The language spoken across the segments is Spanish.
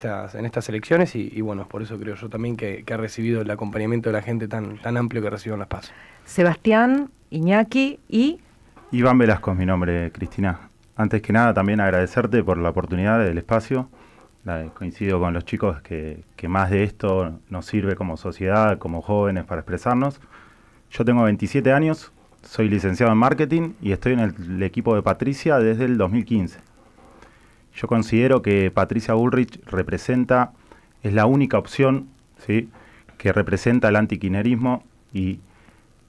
en estas elecciones y, y, bueno, por eso creo yo también que, ha recibido el acompañamiento de la gente tan, tan amplio que recibió en las espacio. Sebastián, Iñaki y... Iván Velasco es mi nombre, Cristina. Antes que nada también agradecerte por la oportunidad del espacio. coincido con los chicos que, más de esto nos sirve como sociedad, como jóvenes para expresarnos. Yo tengo 27 años, soy licenciado en marketing y estoy en el equipo de Patricia desde el 2015. Yo considero que Patricia Bullrich representa, es la única opción ¿sí? que representa el antiquinerismo y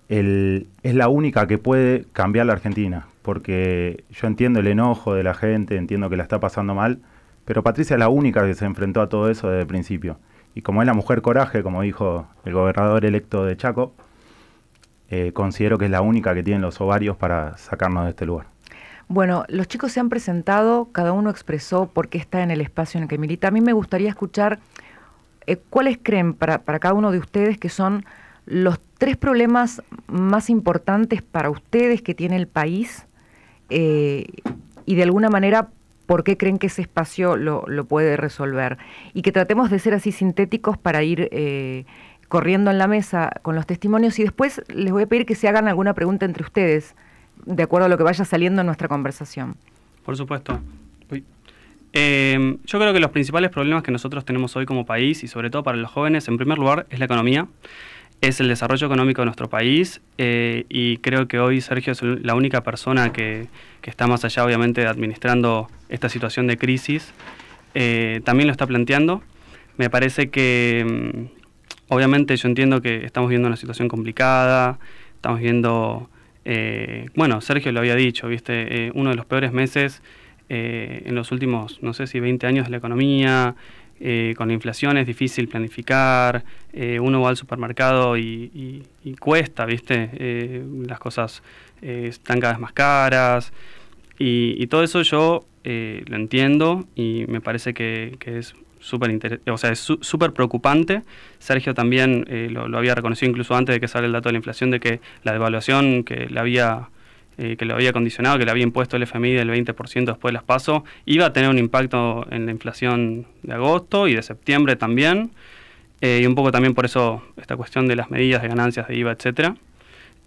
es la única que puede cambiar la Argentina, porque yo entiendo el enojo de la gente, entiendo que la está pasando mal, pero Patricia es la única que se enfrentó a todo eso desde el principio. Y como es la mujer coraje, como dijo el gobernador electo de Chaco, eh, considero que es la única que tiene los ovarios para sacarnos de este lugar. Bueno, los chicos se han presentado, cada uno expresó por qué está en el espacio en el que milita. A mí me gustaría escuchar eh, cuáles creen para, cada uno de ustedes que son los tres problemas más importantes para ustedes que tiene el país eh, y de alguna manera por qué creen que ese espacio lo, puede resolver. Y que tratemos de ser así sintéticos para ir eh, corriendo en la mesa con los testimonios y después les voy a pedir que se hagan alguna pregunta entre ustedes de acuerdo a lo que vaya saliendo en nuestra conversación. Por supuesto. Em, yo creo que los principales problemas que nosotros tenemos hoy como país y sobre todo para los jóvenes, en primer lugar, es la economía, es el desarrollo económico de nuestro país eh, y creo que hoy Sergio es la única persona que, está más allá, obviamente, administrando esta situación de crisis. Eh, también lo está planteando. Me parece que, em, obviamente, yo entiendo que estamos viendo una situación complicada, estamos viendo eh, bueno, Sergio lo había dicho, ¿viste? Eh, uno de los peores meses eh, en los últimos, no sé si 20 años de la economía, con la inflación es difícil planificar, uno va al supermercado y, cuesta, ¿viste? las cosas están cada vez más caras y, todo eso yo lo entiendo y me parece que es súper o sea, es preocupante. Sergio también eh, lo, había reconocido incluso antes de que sale el dato de la inflación, de que la devaluación que le había eh, que lo había condicionado, que le había impuesto el FMI del 20% después de las PASO, iba a tener un impacto en la inflación de agosto y de septiembre también, eh, y un poco también por eso esta cuestión de las medidas de ganancias de IVA, etcétera.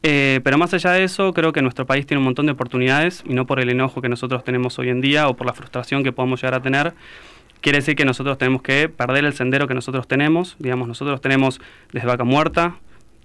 pero más allá de eso, creo que nuestro país tiene un montón de oportunidades y no por el enojo que nosotros tenemos hoy en día o por la frustración que podemos llegar a tener, Quiere decir que nosotros tenemos que perder el sendero que nosotros tenemos. Digamos, nosotros tenemos desde Vaca Muerta,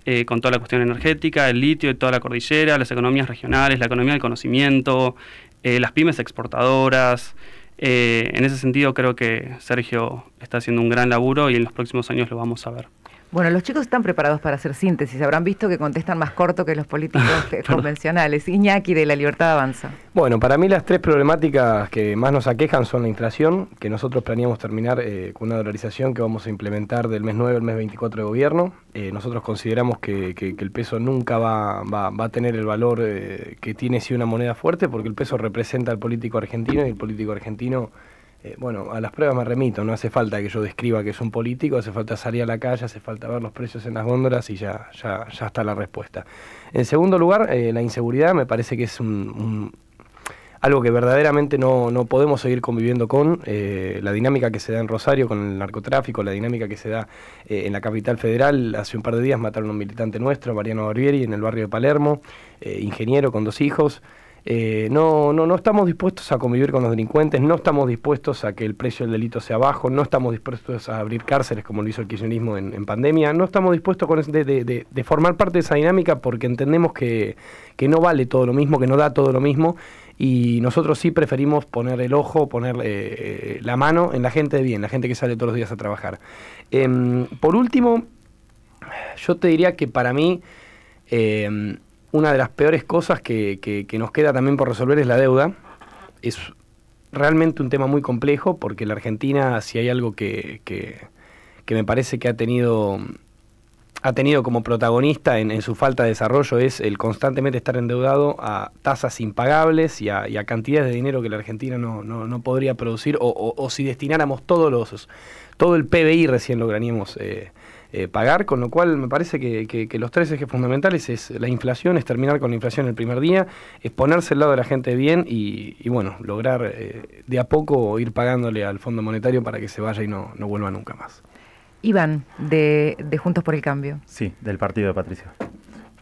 eh, con toda la cuestión energética, el litio y toda la cordillera, las economías regionales, la economía del conocimiento, eh, las pymes exportadoras. Eh, en ese sentido creo que Sergio está haciendo un gran laburo y en los próximos años lo vamos a ver. Bueno, los chicos están preparados para hacer síntesis. Habrán visto que contestan más corto que los políticos convencionales. Iñaki de la Libertad Avanza. Bueno, para mí las tres problemáticas que más nos aquejan son la inflación, que nosotros planeamos terminar eh, con una dolarización que vamos a implementar del mes 9 al mes 24 de gobierno. Eh, nosotros consideramos que, el peso nunca va, a tener el valor eh, que tiene si una moneda fuerte, porque el peso representa al político argentino y el político argentino eh, bueno, a las pruebas me remito, no hace falta que yo describa que es un político, hace falta salir a la calle, hace falta ver los precios en las góndolas y ya, ya, ya está la respuesta. En segundo lugar, eh, la inseguridad me parece que es algo que verdaderamente no, podemos seguir conviviendo con, eh, la dinámica que se da en Rosario con el narcotráfico, la dinámica que se da en la capital federal. Hace un par de días mataron a un militante nuestro, Mariano Barbieri, en el barrio de Palermo, ingeniero con dos hijos. Eh, no, no, no estamos dispuestos a convivir con los delincuentes, no estamos dispuestos a que el precio del delito sea bajo, no estamos dispuestos a abrir cárceles como lo hizo el kirchnerismo en, pandemia, no estamos dispuestos con de, formar parte de esa dinámica porque entendemos que, no vale todo lo mismo, que no da todo lo mismo y nosotros sí preferimos poner el ojo, poner eh, eh, la mano en la gente de bien, la gente que sale todos los días a trabajar. Em, por último, yo te diría que para mí em, una de las peores cosas que, que, nos queda también por resolver es la deuda. Es realmente un tema muy complejo porque la Argentina, si hay algo que, que me parece que ha tenido ha tenido como protagonista en, su falta de desarrollo es el constantemente estar endeudado a tasas impagables y a, cantidades de dinero que la Argentina no, no, podría producir o, si destináramos todos los, todo el PBI recién lograríamos eh, eh, pagar, con lo cual me parece que, los tres ejes fundamentales es la inflación, es terminar con la inflación el primer día, es ponerse al lado de la gente bien y, bueno, lograr eh, de a poco ir pagándole al Fondo Monetario para que se vaya y no, no vuelva nunca más. Iván, de, Juntos por el Cambio. Sí, del partido de Patricio.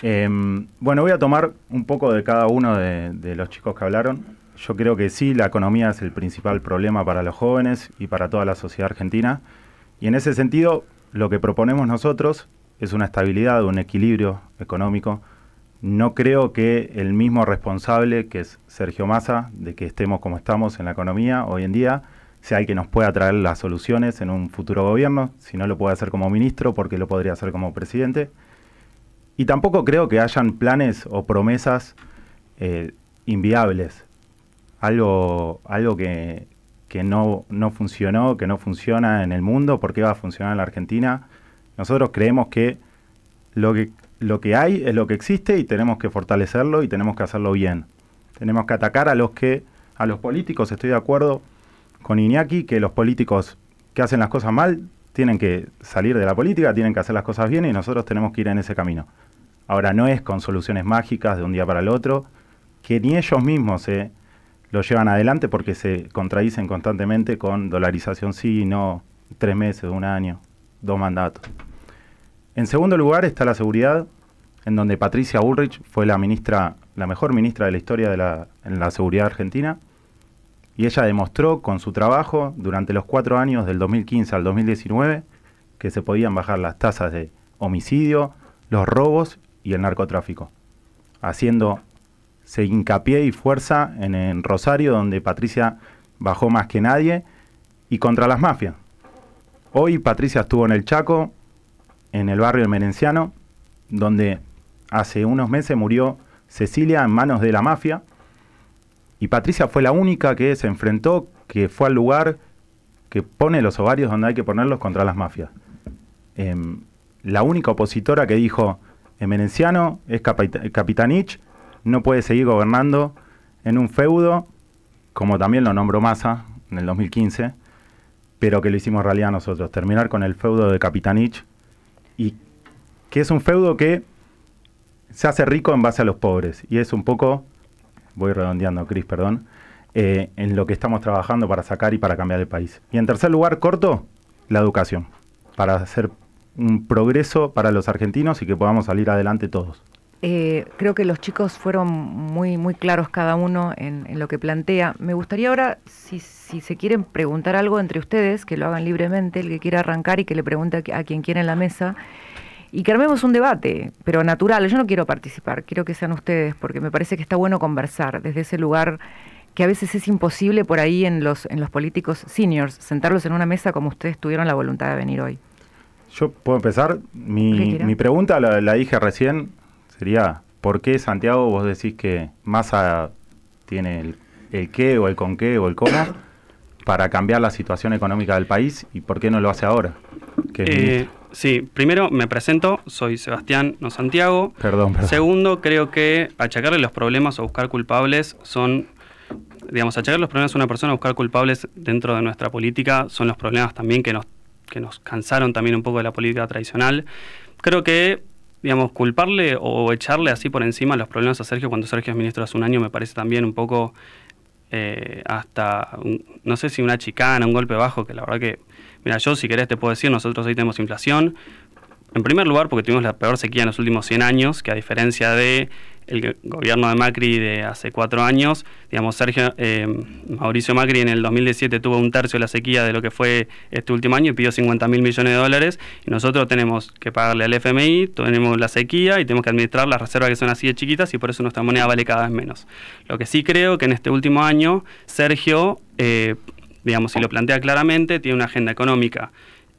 Em, bueno, voy a tomar un poco de cada uno de, los chicos que hablaron. Yo creo que sí, la economía es el principal problema para los jóvenes y para toda la sociedad argentina. Y en ese sentido, lo que proponemos nosotros es una estabilidad, un equilibrio económico. No creo que el mismo responsable, que es Sergio Massa, de que estemos como estamos en la economía hoy en día, si el que nos pueda traer las soluciones en un futuro gobierno, si no lo puede hacer como ministro, porque lo podría hacer como presidente. Y tampoco creo que hayan planes o promesas eh, inviables. Algo, algo que, no, no, funcionó, que no funciona en el mundo, ¿por qué va a funcionar en la Argentina. Nosotros creemos que lo, que lo que hay es lo que existe y tenemos que fortalecerlo y tenemos que hacerlo bien. Tenemos que atacar a los que, a los políticos, estoy de acuerdo, con Iñaki que los políticos que hacen las cosas mal tienen que salir de la política, tienen que hacer las cosas bien y nosotros tenemos que ir en ese camino. Ahora, no es con soluciones mágicas de un día para el otro, que ni ellos mismos se eh, lo llevan adelante porque se contradicen constantemente con dolarización sí, no, tres meses, un año, dos mandatos. En segundo lugar está la seguridad, en donde Patricia Ulrich fue la ministra, la mejor ministra de la historia de en la seguridad argentina y ella demostró con su trabajo durante los cuatro años del 2015 al 2019 que se podían bajar las tasas de homicidio, los robos y el narcotráfico, haciendo se hincapié y fuerza en, en Rosario, donde Patricia bajó más que nadie, y contra las mafias. Hoy Patricia estuvo en el Chaco, en el barrio El Merenciano, donde hace unos meses murió Cecilia en manos de la mafia, y Patricia fue la única que se enfrentó, que fue al lugar que pone los ovarios donde hay que ponerlos contra las mafias. Em, la única opositora que dijo, Emerenciano es capitanich, no puede seguir gobernando en un feudo, como también lo nombró Massa en el 2015, pero que lo hicimos realidad nosotros, terminar con el feudo de capitanich, y que es un feudo que se hace rico en base a los pobres, y es un poco voy redondeando, Cris, perdón, eh, en lo que estamos trabajando para sacar y para cambiar el país. Y en tercer lugar, corto, la educación, para hacer un progreso para los argentinos y que podamos salir adelante todos. Eh, creo que los chicos fueron muy, muy claros cada uno en, lo que plantea. Me gustaría ahora, si, se quieren preguntar algo entre ustedes, que lo hagan libremente, el que quiera arrancar y que le pregunte a, a quien quiera en la mesa y que armemos un debate, pero natural. Yo no quiero participar, quiero que sean ustedes, porque me parece que está bueno conversar desde ese lugar que a veces es imposible por ahí en los, en los políticos seniors, sentarlos en una mesa como ustedes tuvieron la voluntad de venir hoy. Yo puedo empezar. Mi, pregunta la, dije recién, sería, ¿por qué Santiago vos decís que Massa tiene el, qué o el con qué o el cómo para cambiar la situación económica del país y por qué no lo hace ahora? Que eh, Sí, primero me presento, soy Sebastián No Santiago. Perdón, perdón. Segundo, creo que achacarle los problemas o buscar culpables son, digamos, achacar los problemas a una persona, buscar culpables dentro de nuestra política son los problemas también que nos, que nos cansaron también un poco de la política tradicional. Creo que, digamos, culparle o echarle así por encima los problemas a Sergio cuando Sergio es ministro hace un año me parece también un poco eh, hasta, no sé si una chicana, un golpe bajo, que la verdad que Mira, yo si querés te puedo decir, nosotros hoy tenemos inflación. En primer lugar, porque tuvimos la peor sequía en los últimos 100 años, que a diferencia de el gobierno de Macri de hace cuatro años, digamos, Sergio, eh, Mauricio Macri en el 2017 tuvo un tercio de la sequía de lo que fue este último año y pidió 50 mil millones de dólares. Y nosotros tenemos que pagarle al FMI, tenemos la sequía y tenemos que administrar las reservas que son así de chiquitas y por eso nuestra moneda vale cada vez menos. Lo que sí creo que en este último año Sergio eh, digamos, si lo plantea claramente, tiene una agenda económica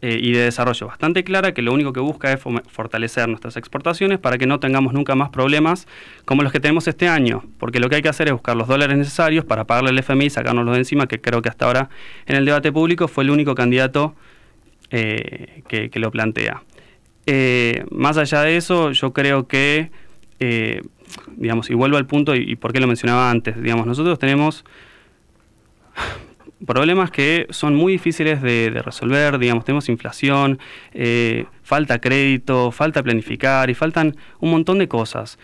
eh, y de desarrollo bastante clara que lo único que busca es fortalecer nuestras exportaciones para que no tengamos nunca más problemas como los que tenemos este año, porque lo que hay que hacer es buscar los dólares necesarios para pagarle al FMI y los de encima, que creo que hasta ahora en el debate público fue el único candidato eh, que, lo plantea. Eh, más allá de eso, yo creo que, digamos, y vuelvo al punto y por qué lo mencionaba antes, digamos, nosotros tenemos problemas que son muy difíciles de, resolver, digamos, tenemos inflación, eh, falta crédito, falta planificar y faltan un montón de cosas.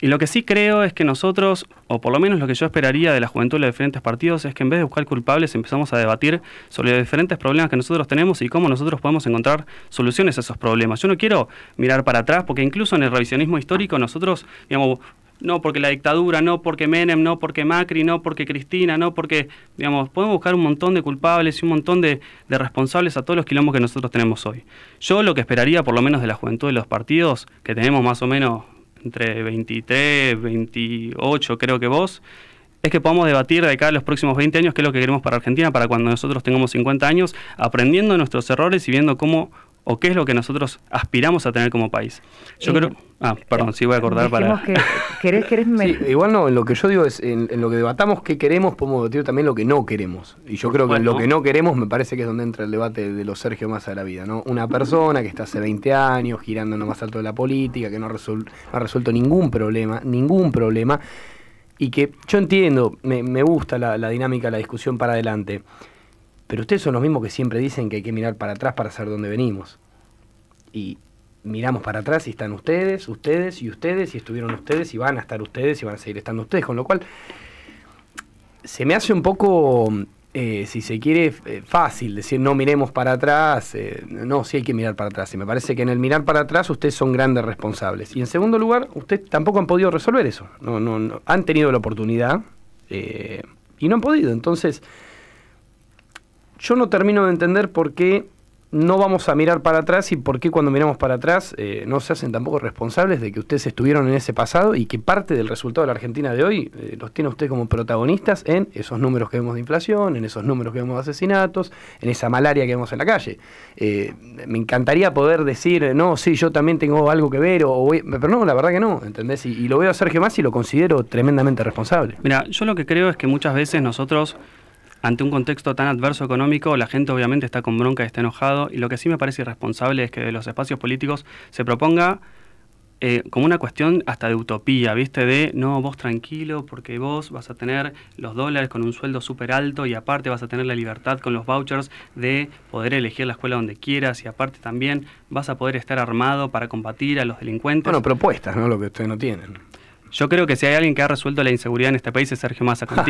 Y lo que sí creo es que nosotros, o por lo menos lo que yo esperaría de la juventud de diferentes partidos, es que en vez de buscar culpables empezamos a debatir sobre los diferentes problemas que nosotros tenemos y cómo nosotros podemos encontrar soluciones a esos problemas. Yo no quiero mirar para atrás porque incluso en el revisionismo histórico nosotros, digamos, no porque la dictadura, no porque Menem, no porque Macri, no porque Cristina, no porque, digamos, podemos buscar un montón de culpables y un montón de, responsables a todos los quilombos que nosotros tenemos hoy. Yo lo que esperaría, por lo menos de la juventud de los partidos, que tenemos más o menos entre 23, 28, creo que vos, es que podamos debatir de acá a los próximos 20 años qué es lo que queremos para Argentina, para cuando nosotros tengamos 50 años, aprendiendo nuestros errores y viendo cómo o qué es lo que nosotros aspiramos a tener como país. Yo eh, creo... Ah, eh, perdón, si sí voy a acordar para... Que, ¿querés, que igual no, lo que yo digo es, en, lo que debatamos qué queremos, podemos debatir también lo que no queremos. Y yo creo que en lo que no queremos me parece que es donde entra el debate de los Sergio Massa de la vida, ¿no? Una persona que está hace 20 años girando en lo más alto de la política, que no ha, resuelto ningún problema, ningún problema, y que yo entiendo, me, gusta la, la dinámica, la discusión para adelante, pero ustedes son los mismos que siempre dicen que hay que mirar para atrás para saber dónde venimos. Y miramos para atrás y están ustedes, ustedes y ustedes, y estuvieron ustedes, y van a estar ustedes, y van a seguir estando ustedes. Con lo cual, se me hace un poco, eh, si se quiere, eh, fácil decir no miremos para atrás. Eh, no, sí hay que mirar para atrás. Y me parece que en el mirar para atrás ustedes son grandes responsables. Y en segundo lugar, ustedes tampoco han podido resolver eso. No, no, han tenido la oportunidad y no han podido. Entonces yo no termino de entender por qué no vamos a mirar para atrás y por qué cuando miramos para atrás eh, no se hacen tampoco responsables de que ustedes estuvieron en ese pasado y que parte del resultado de la Argentina de hoy eh, los tiene usted como protagonistas en esos números que vemos de inflación, en esos números que vemos de asesinatos, en esa malaria que vemos en la calle. Eh, me encantaría poder decir, no, sí, yo también tengo algo que ver, o pero no, la verdad que no, ¿entendés? Y, lo veo a Sergio más y lo considero tremendamente responsable. Mira, yo lo que creo es que muchas veces nosotros ante un contexto tan adverso económico, la gente obviamente está con bronca y está enojado, y lo que sí me parece irresponsable es que de los espacios políticos se proponga eh, como una cuestión hasta de utopía, ¿viste? De no, vos tranquilo, porque vos vas a tener los dólares con un sueldo súper alto y aparte vas a tener la libertad con los vouchers de poder elegir la escuela donde quieras y aparte también vas a poder estar armado para combatir a los delincuentes. Bueno, propuestas, ¿no? Lo que ustedes no tienen. Yo creo que si hay alguien que ha resuelto la inseguridad en este país es Sergio Massa con ah,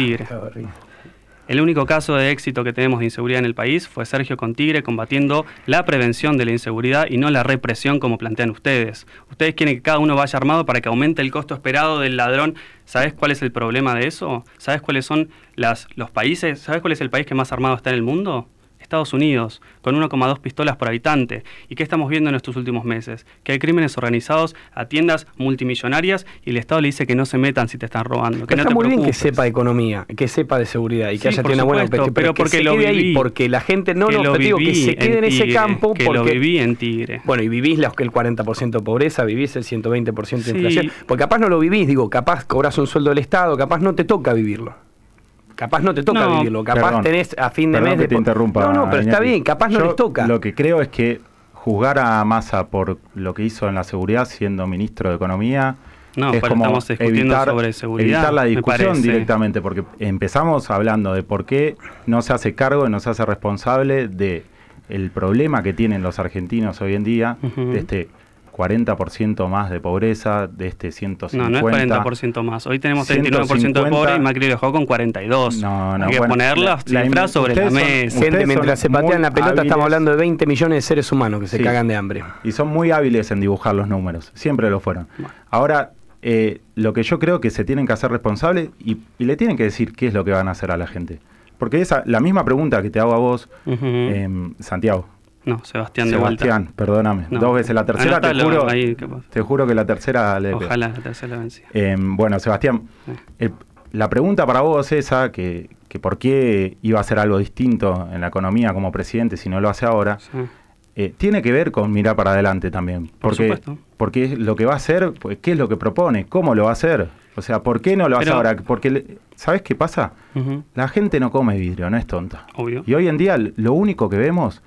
el único caso de éxito que tenemos de inseguridad en el país fue Sergio Contigre combatiendo la prevención de la inseguridad y no la represión como plantean ustedes. Ustedes quieren que cada uno vaya armado para que aumente el costo esperado del ladrón. ¿Sabes cuál es el problema de eso? ¿Sabes cuáles son los países? ¿Sabes cuál es el país que más armado está en el mundo? Estados Unidos, con 1,2 pistolas por habitante. ¿Y qué estamos viendo en estos últimos meses? Que hay crímenes organizados a tiendas multimillonarias y el Estado le dice que no se metan si te están robando. Que muy bien que sepa de economía, que sepa de seguridad y que haya tenido buena perspectiva. Pero, porque porque la gente no, lo que se quede en, ese campo. porque, lo viví en Tigre. Bueno, y vivís los, el 40% de pobreza, vivís el 120% de inflación. Porque capaz no lo vivís, digo, capaz cobras un sueldo del Estado, capaz no te toca vivirlo capaz no te toca vivirlo, capaz tenés a fin de mes. interrumpa, no, no, pero está bien, capaz no les toca. Lo que creo es que juzgar a Massa por lo que hizo en la seguridad siendo ministro de Economía. No, es como estamos discutiendo sobre seguridad. Evitar la discusión directamente, porque empezamos hablando de por qué no se hace cargo y no se hace responsable de el problema que tienen los argentinos hoy en día, de este 40% más de pobreza de este 150. No, no es 40% más. Hoy tenemos 39% de pobre y Macri lo dejó con 42. No, no, Hay que poner las cifras sobre la mesa. mientras se patean la pelota, estamos hablando de 20 millones de seres humanos que se cagan de hambre. Y son muy hábiles en dibujar los números. Siempre lo fueron. Ahora, eh, lo que yo creo que se tienen que hacer responsables y, le tienen que decir qué es lo que van a hacer a la gente. Porque esa, la misma pregunta que te hago a vos, em, Santiago, no, Sebastián, Sebastián de Sebastián, perdóname. Dos veces. La tercera, te, juro, te juro que la tercera le Ojalá la tercera la vencía. Em, bueno, Sebastián, la pregunta para vos es esa, que, que, por qué iba a hacer algo distinto en la economía como presidente si no lo hace ahora, eh, tiene que ver con mirar para adelante también. Por porque, supuesto. Porque lo que va a hacer, pues, qué es lo que propone, cómo lo va a hacer. O sea, ¿por qué no lo hace ahora? Porque, ¿sabes qué pasa? La gente no come vidrio, no es tonta. Obvio. Y hoy en día lo único que vemos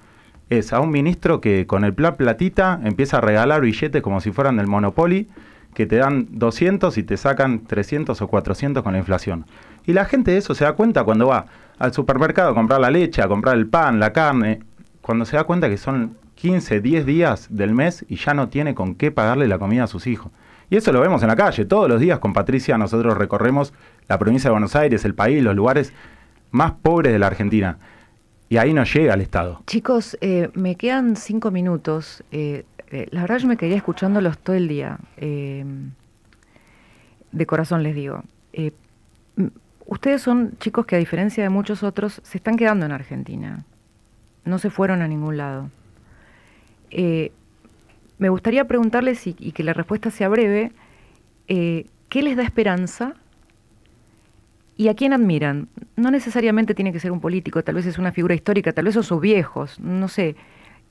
es a un ministro que con el plan platita empieza a regalar billetes como si fueran del Monopoly, que te dan 200 y te sacan 300 o 400 con la inflación. Y la gente de eso se da cuenta cuando va al supermercado a comprar la leche, a comprar el pan, la carne, cuando se da cuenta que son 15, 10 días del mes y ya no tiene con qué pagarle la comida a sus hijos. Y eso lo vemos en la calle, todos los días con Patricia nosotros recorremos la provincia de Buenos Aires, el país, los lugares más pobres de la Argentina y ahí no llega al Estado. Chicos, eh, me quedan cinco minutos. Eh, eh, la verdad yo me quedé escuchándolos todo el día. de corazón les digo. ustedes son chicos que a diferencia de muchos otros se están quedando en Argentina. No se fueron a ningún lado. me gustaría preguntarles y, que la respuesta sea breve. ¿Qué les da esperanza? ¿Y a quién admiran? no necesariamente tiene que ser un político, tal vez es una figura histórica, tal vez son sus viejos, no sé,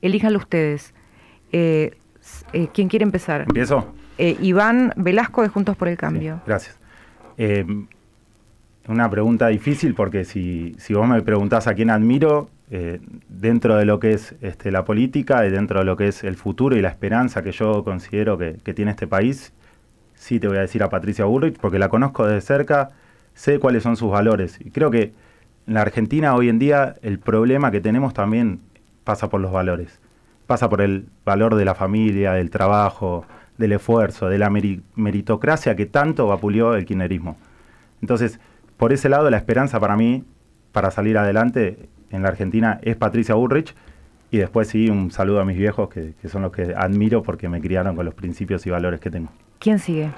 elíjanlo ustedes. Eh, eh ¿Quién quiere empezar? Empiezo. Eh, Iván Velasco de Juntos por el Cambio. gracias. Eh, una pregunta difícil porque si, vos me preguntás a quién admiro, dentro de lo que es este, la política y dentro de lo que es el futuro y la esperanza que yo considero que, tiene este país, sí te voy a decir a Patricia Bullrich porque la conozco de cerca sé cuáles son sus valores. Y creo que en la Argentina hoy en día el problema que tenemos también pasa por los valores. Pasa por el valor de la familia, del trabajo, del esfuerzo, de la meritocracia que tanto vapuleó el kirchnerismo. Entonces, por ese lado, la esperanza para mí, para salir adelante en la Argentina, es Patricia Burrich Y después sí, un saludo a mis viejos, que, que son los que admiro porque me criaron con los principios y valores que tengo. ¿Quién sigue?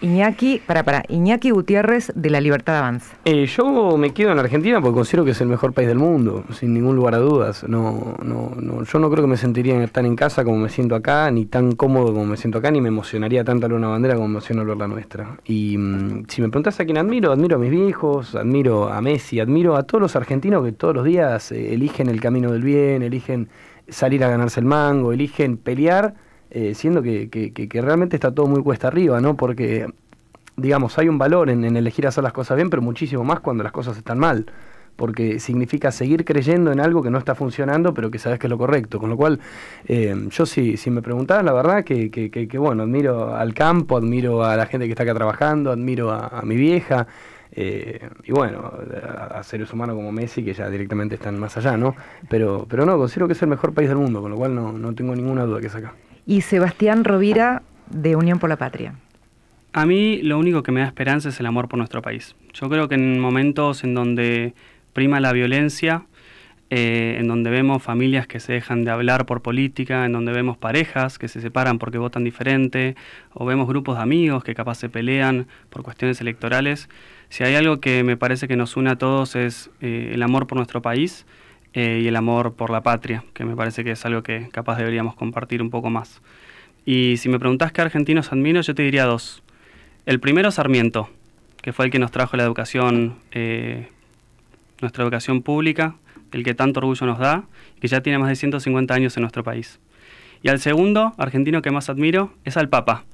Iñaki, para, para, Iñaki Gutiérrez de La Libertad Avanza. Eh, yo me quedo en Argentina porque considero que es el mejor país del mundo, sin ningún lugar a dudas. No, no, no, yo no creo que me sentiría tan en casa como me siento acá, ni tan cómodo como me siento acá, ni me emocionaría tanto ver una bandera como me emociona ver la nuestra. Y mm, si me preguntas a quién admiro, admiro a mis viejos, admiro a Messi, admiro a todos los argentinos que todos los días eh, eligen el camino del bien, eligen salir a ganarse el mango, eligen pelear eh, siendo que, realmente está todo muy cuesta arriba, ¿no? Porque, digamos, hay un valor en, elegir hacer las cosas bien, pero muchísimo más cuando las cosas están mal. Porque significa seguir creyendo en algo que no está funcionando, pero que sabes que es lo correcto. Con lo cual, eh, yo si, si me preguntás, la verdad que, que, bueno, admiro al campo, admiro a la gente que está acá trabajando, admiro a, mi vieja, eh, y bueno, a, seres humanos como Messi, que ya directamente están más allá, ¿no? Pero, pero no, considero que es el mejor país del mundo, con lo cual no, no tengo ninguna duda que es acá y Sebastián Rovira de Unión por la Patria. A mí lo único que me da esperanza es el amor por nuestro país. Yo creo que en momentos en donde prima la violencia, eh, en donde vemos familias que se dejan de hablar por política, en donde vemos parejas que se separan porque votan diferente, o vemos grupos de amigos que capaz se pelean por cuestiones electorales, si hay algo que me parece que nos une a todos es eh, el amor por nuestro país eh, y el amor por la patria, que me parece que es algo que capaz deberíamos compartir un poco más. Y si me preguntás qué argentinos admiro, yo te diría dos. El primero, Sarmiento, que fue el que nos trajo la educación, eh, nuestra educación pública, el que tanto orgullo nos da, que ya tiene más de 150 años en nuestro país. Y al segundo, argentino que más admiro, es al Papa,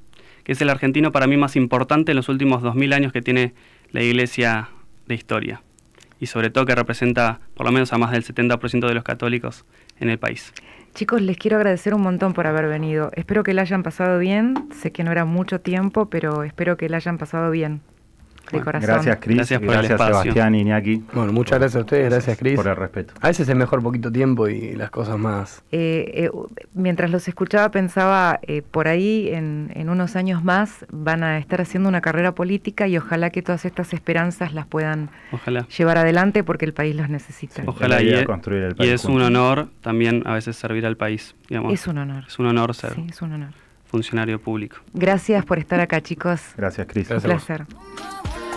que es el argentino para mí más importante en los últimos 2000 años que tiene la Iglesia de historia y sobre todo que representa por lo menos a más del 70% de los católicos en el país. Chicos, les quiero agradecer un montón por haber venido. Espero que la hayan pasado bien. Sé que no era mucho tiempo, pero espero que la hayan pasado bien gracias, Cris. Gracias, por Sebastián, Iñaki. Bueno, muchas gracias a ustedes, gracias, Cris. Por el respeto. A veces es mejor poquito tiempo y las cosas más. Eh, eh, mientras los escuchaba, pensaba, eh, por ahí en, unos años más van a estar haciendo una carrera política y ojalá que todas estas esperanzas las puedan llevar adelante porque el país las necesita. ojalá y, e, construir el país y es un honor también a veces servir al país. Es un honor. Es un honor ser. Sí, es un honor funcionario público. Gracias por estar acá, chicos. Gracias, Cris. Un placer.